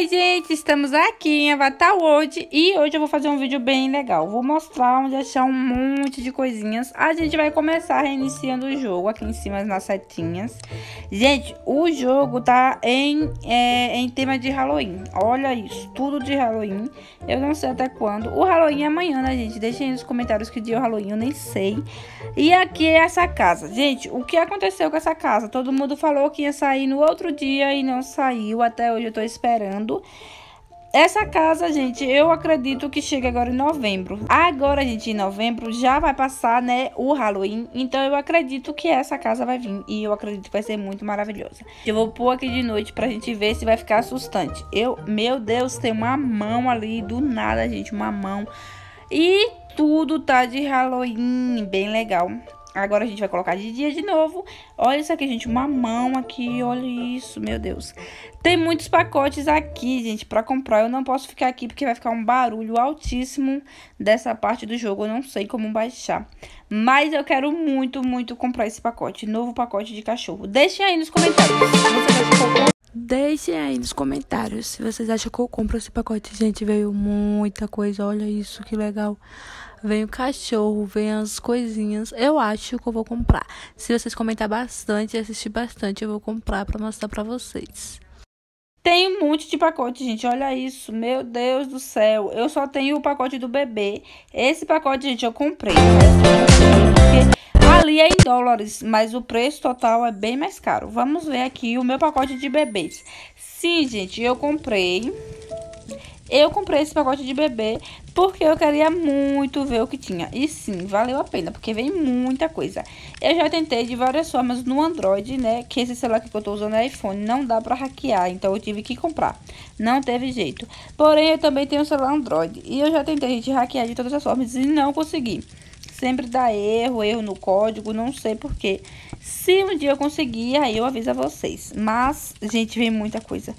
Oi gente, estamos aqui em Avatar World e hoje eu vou fazer um vídeo bem legal. Vou mostrar onde achar um monte de coisinhas. A gente vai começar reiniciando o jogo aqui em cima nas setinhas. Gente, o jogo tá em, é, em tema de Halloween. Olha isso, tudo de Halloween. Eu não sei até quando. O Halloween é amanhã, né gente? Deixem aí nos comentários que dia é o Halloween, eu nem sei. E aqui é essa casa. Gente, o que aconteceu com essa casa? Todo mundo falou que ia sair no outro dia e não saiu. Até hoje eu tô esperando. Essa casa, gente, eu acredito que chega agora em novembro. Agora, gente, em novembro já vai passar, né, o Halloween. Então eu acredito que essa casa vai vir e eu acredito que vai ser muito maravilhosa. Eu vou pôr aqui de noite pra gente ver se vai ficar assustante. Eu, meu Deus, tem uma mão ali do nada, gente, uma mão. E tudo tá de Halloween, bem legal. Agora a gente vai colocar de dia de novo. Olha isso aqui, gente, uma mão aqui, olha isso, meu Deus. Tem muitos pacotes aqui, gente, pra comprar. Eu não posso ficar aqui porque vai ficar um barulho altíssimo dessa parte do jogo. Eu não sei como baixar. Mas eu quero muito, muito comprar esse pacote. Novo pacote de cachorro. Deixem aí nos comentários. Deixem aí nos comentários se vocês acham que eu compro esse pacote. Gente, veio muita coisa. Olha isso, que legal. Vem o cachorro, vem as coisinhas. Eu acho que eu vou comprar. Se vocês comentar bastante e assistir bastante, eu vou comprar para mostrar para vocês. Tem um monte de pacote, gente. Olha isso. Meu Deus do céu. Eu só tenho o pacote do bebê. Esse pacote, gente, eu comprei. Tá ali é em dólares, mas o preço total é bem mais caro. Vamos ver aqui o meu pacote de bebês. Sim, gente, eu comprei. Eu comprei esse pacote de bebê porque eu queria muito ver o que tinha. E sim, valeu a pena, porque vem muita coisa. Eu já tentei de várias formas no Android, né? Que esse celular que eu tô usando é iPhone, não dá pra hackear, então eu tive que comprar. Não teve jeito. Porém, eu também tenho um celular Android. E eu já tentei, de hackear de todas as formas e não consegui. Sempre dá erro, erro no código, não sei porquê. Se um dia eu conseguir, aí eu aviso a vocês. Mas, gente, vem muita coisa.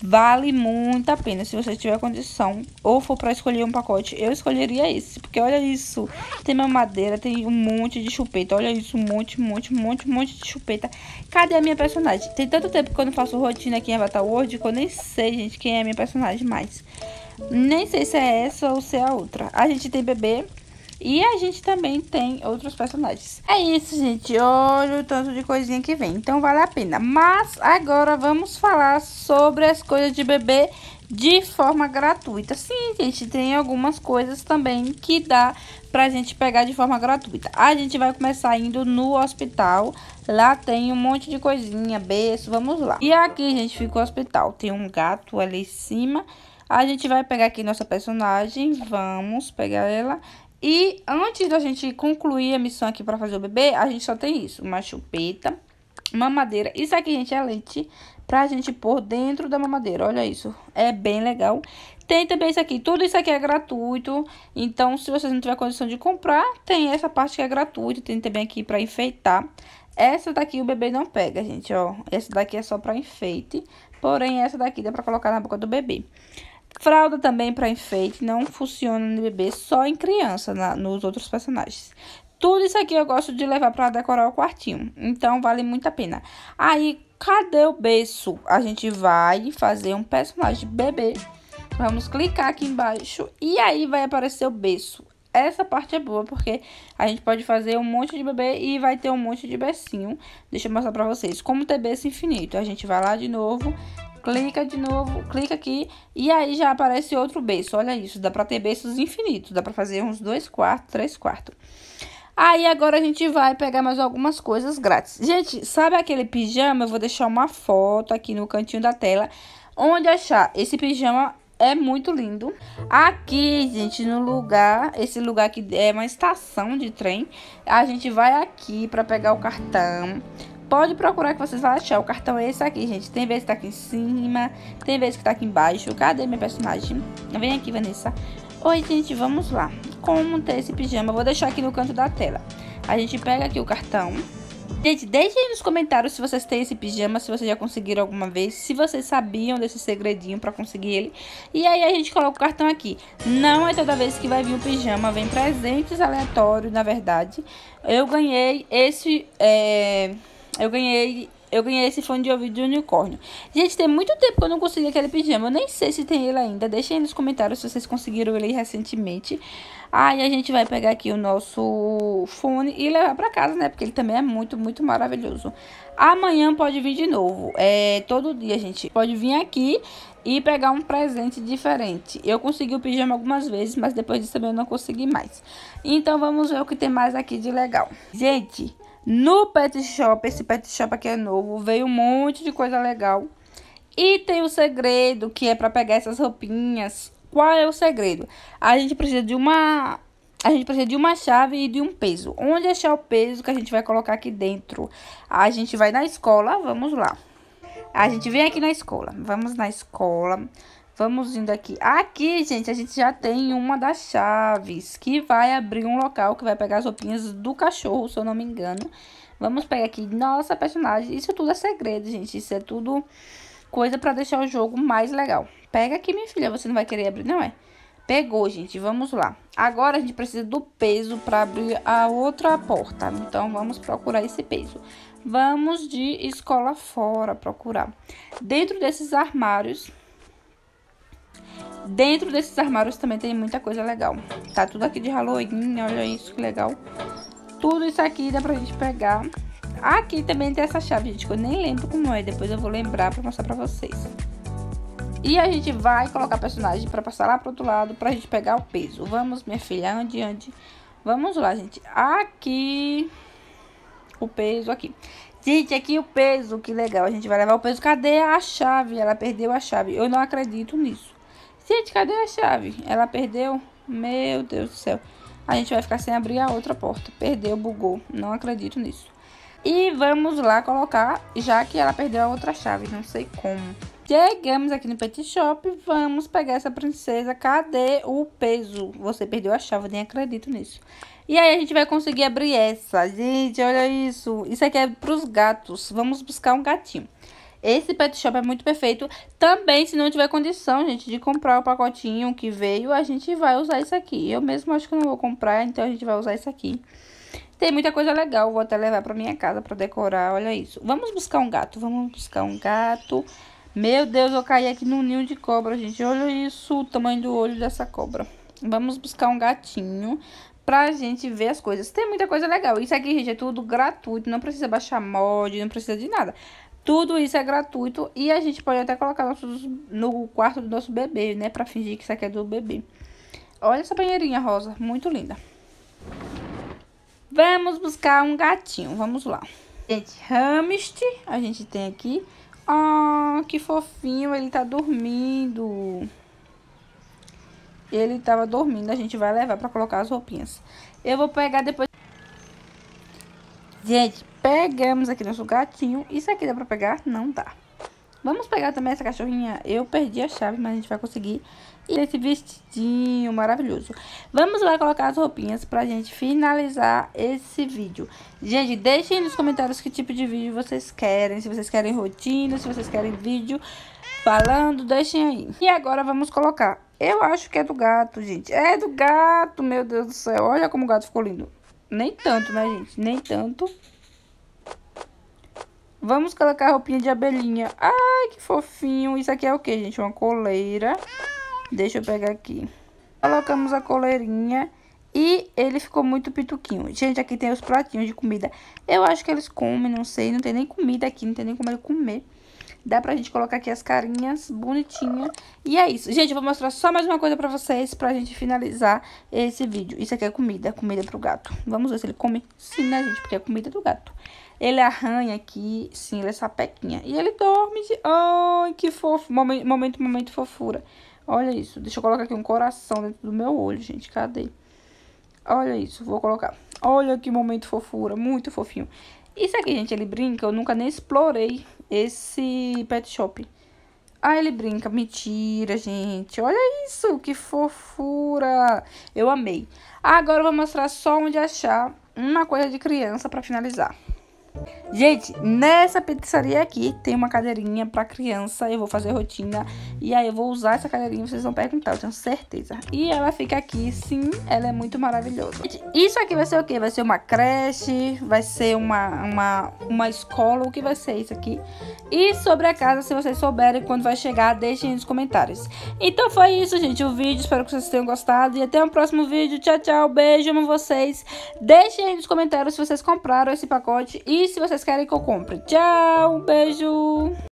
Vale muito a pena. Se você tiver condição ou for para escolher um pacote, eu escolheria esse. Porque olha isso. Tem minha madeira, tem um monte de chupeta. Olha isso, um monte, um monte, um monte, um monte de chupeta. Cadê a minha personagem? Tem tanto tempo que eu não faço rotina aqui em Avatar World que eu nem sei, gente, quem é a minha personagem mais. Nem sei se é essa ou se é a outra. A gente tem bebê. E a gente também tem outros personagens. É isso, gente. Olha o tanto de coisinha que vem. Então vale a pena. Mas agora vamos falar sobre as coisas de bebê de forma gratuita. Sim, gente, tem algumas coisas também que dá pra gente pegar de forma gratuita. A gente vai começar indo no hospital. Lá tem um monte de coisinha, berço, vamos lá. E aqui, gente, fica o hospital. Tem um gato ali em cima. A gente vai pegar aqui nossa personagem, vamos pegar ela e antes da gente concluir a missão aqui para fazer o bebê, a gente só tem isso: uma chupeta, mamadeira. Isso aqui, gente, é leite pra gente pôr dentro da mamadeira. Olha isso, é bem legal. Tem também isso aqui, tudo isso aqui é gratuito. Então, se vocês não tiver condição de comprar, tem essa parte que é gratuita, tem também aqui para enfeitar. Essa daqui o bebê não pega, gente, ó. Essa daqui é só para enfeite. Porém, essa daqui dá para colocar na boca do bebê. Fralda também para enfeite não funciona no bebê, só em criança, na, nos outros personagens. Tudo isso aqui eu gosto de levar para decorar o quartinho, então vale muito a pena. Aí, cadê o berço? A gente vai fazer um personagem bebê. Vamos clicar aqui embaixo e aí vai aparecer o berço. Essa parte é boa porque a gente pode fazer um monte de bebê e vai ter um monte de becinho. Deixa eu mostrar para vocês como ter berço infinito. A gente vai lá de novo, clica de novo, clica aqui e aí já aparece outro beiço. Olha isso, dá para ter beiços infinitos, dá para fazer uns dois quartos, três quartos. Aí agora a gente vai pegar mais algumas coisas grátis. Gente, sabe aquele pijama? Eu vou deixar uma foto aqui no cantinho da tela onde achar. Esse pijama é muito lindo. Aqui, gente, no lugar, esse lugar aqui é uma estação de trem. A gente vai aqui para pegar o cartão. Pode procurar que vocês vão achar. O cartão é esse aqui, gente. Tem vezes que tá aqui em cima, tem vezes que tá aqui embaixo. Cadê minha personagem? Vem aqui, Vanessa. Oi, gente, vamos lá. Como ter esse pijama? Vou deixar aqui no canto da tela. A gente pega aqui o cartão. Gente, deixem aí nos comentários se vocês têm esse pijama, se vocês já conseguiram alguma vez, se vocês sabiam desse segredinho pra conseguir ele. E aí a gente coloca o cartão aqui. Não é toda vez que vai vir o pijama, vem presentes aleatórios, na verdade. Eu ganhei esse... É eu ganhei. Eu ganhei esse fone de ouvido de unicórnio. Gente, tem muito tempo que eu não consegui aquele pijama. Eu nem sei se tem ele ainda. Deixem aí nos comentários se vocês conseguiram ele recentemente. Aí a gente vai pegar aqui o nosso fone e levar pra casa, né? Porque ele também é muito, muito maravilhoso. Amanhã pode vir de novo. É, todo dia, gente. Pode vir aqui e pegar um presente diferente. Eu consegui o pijama algumas vezes, mas depois disso também eu não consegui mais. Então vamos ver o que tem mais aqui de legal. Gente... No pet shop, esse pet shop aqui é novo, veio um monte de coisa legal. E tem o segredo que é para pegar essas roupinhas. Qual é o segredo? A gente precisa de uma a gente precisa de uma chave e de um peso. Onde achar o peso que a gente vai colocar aqui dentro? A gente vai na escola, vamos lá. A gente vem aqui na escola, vamos na escola, Vamos indo aqui. Aqui, gente, a gente já tem uma das chaves que vai abrir um local que vai pegar as roupinhas do cachorro, se eu não me engano. Vamos pegar aqui nossa personagem. Isso tudo é segredo, gente. Isso é tudo coisa pra deixar o jogo mais legal. Pega aqui, minha filha. Você não vai querer abrir, não é? Pegou, gente. Vamos lá. Agora a gente precisa do peso pra abrir a outra porta. Então, vamos procurar esse peso. Vamos de escola fora procurar. Dentro desses armários Dentro desses armários também tem muita coisa legal. Tá tudo aqui de Halloween, olha isso que legal. Tudo isso aqui dá pra gente pegar. Aqui também tem essa chave, gente, que eu nem lembro como é. Depois eu vou lembrar pra mostrar pra vocês. E a gente vai colocar personagem pra passar lá pro outro lado pra gente pegar o peso. Vamos, minha filha, ande, ande. Vamos lá, gente. Aqui. O peso aqui. Gente, aqui o peso, que legal. A gente vai levar o peso. Cadê a chave? Ela perdeu a chave. Eu não acredito nisso. Gente, cadê a chave? Ela perdeu? Meu Deus do céu. A gente vai ficar sem abrir a outra porta. Perdeu, bugou. Não acredito nisso. E vamos lá colocar, já que ela perdeu a outra chave, não sei como. Chegamos aqui no Pet Shop, vamos pegar essa princesa. Cadê o peso? Você perdeu a chave, nem acredito nisso. E aí a gente vai conseguir abrir essa. Gente, olha isso. Isso aqui é para os gatos. Vamos buscar um gatinho. Esse pet shop é muito perfeito. Também, se não tiver condição, gente, de comprar o pacotinho que veio, a gente vai usar isso aqui. Eu mesmo acho que não vou comprar, então a gente vai usar isso aqui. Tem muita coisa legal, vou até levar pra minha casa pra decorar, olha isso. Vamos buscar um gato, vamos buscar um gato. Meu Deus, eu caí aqui no ninho de cobra, gente. Olha isso, o tamanho do olho dessa cobra. Vamos buscar um gatinho pra gente ver as coisas. Tem muita coisa legal. Isso aqui, gente, é tudo gratuito, não precisa baixar mod, não precisa de nada. Tudo isso é gratuito e a gente pode até colocar nossos, no quarto do nosso bebê, né? Pra fingir que isso aqui é do bebê. Olha essa banheirinha rosa, muito linda. Vamos buscar um gatinho, vamos lá. Gente, hamster, a gente tem aqui. Ah, oh, que fofinho, ele tá dormindo. Ele tava dormindo, a gente vai levar pra colocar as roupinhas. Eu vou pegar depois... Gente, Pegamos aqui nosso gatinho. Isso aqui dá pra pegar? Não dá. Vamos pegar também essa cachorrinha. Eu perdi a chave, mas a gente vai conseguir. E esse vestidinho maravilhoso. Vamos lá colocar as roupinhas pra gente finalizar esse vídeo. Gente, deixem nos comentários que tipo de vídeo vocês querem. Se vocês querem rotina, se vocês querem vídeo falando, deixem aí. E agora vamos colocar. Eu acho que é do gato, gente. É do gato, meu Deus do céu. Olha como o gato ficou lindo. Nem tanto, né, gente? Nem tanto. Vamos colocar a roupinha de abelhinha. Ai, que fofinho. Isso aqui é o que, gente? Uma coleira. Deixa eu pegar aqui. Colocamos a coleirinha. E ele ficou muito pituquinho. Gente, aqui tem os pratinhos de comida. Eu acho que eles comem, não sei. Não tem nem comida aqui, não tem nem como ele comer. Dá pra gente colocar aqui as carinhas bonitinha. E é isso. Gente, eu vou mostrar só mais uma coisa pra vocês pra gente finalizar esse vídeo. Isso aqui é comida, comida pro gato. Vamos ver se ele come. Sim, né, gente? Porque é comida do gato. Ele arranha aqui, sim, ele é sapequinha. E ele dorme de... Ai, que fofo. Momento, momento, momento fofura. Olha isso. Deixa eu colocar aqui um coração dentro do meu olho, gente. Cadê? Olha isso. Vou colocar. Olha que momento fofura. Muito fofinho. Isso aqui, gente, ele brinca. Eu nunca nem explorei esse pet shop. Ah, ele brinca. Mentira, gente. Olha isso. Que fofura. Eu amei. Agora eu vou mostrar só onde achar uma coisa de criança pra finalizar. Gente, nessa pizzaria aqui tem uma cadeirinha para criança. Eu vou fazer rotina e aí eu vou usar essa cadeirinha. Vocês vão perguntar, eu tenho certeza. E ela fica aqui, sim, ela é muito maravilhosa. Gente, isso aqui vai ser o quê? Vai ser uma creche, vai ser uma, uma, uma escola, o que vai ser isso aqui? E sobre a casa, se vocês souberem quando vai chegar, deixem nos comentários. Então foi isso, gente, o vídeo. Espero que vocês tenham gostado e até o próximo vídeo. Tchau, tchau, beijo, amo vocês. Deixem aí nos comentários se vocês compraram esse pacote e se vocês querem que eu compre. Tchau, um beijo!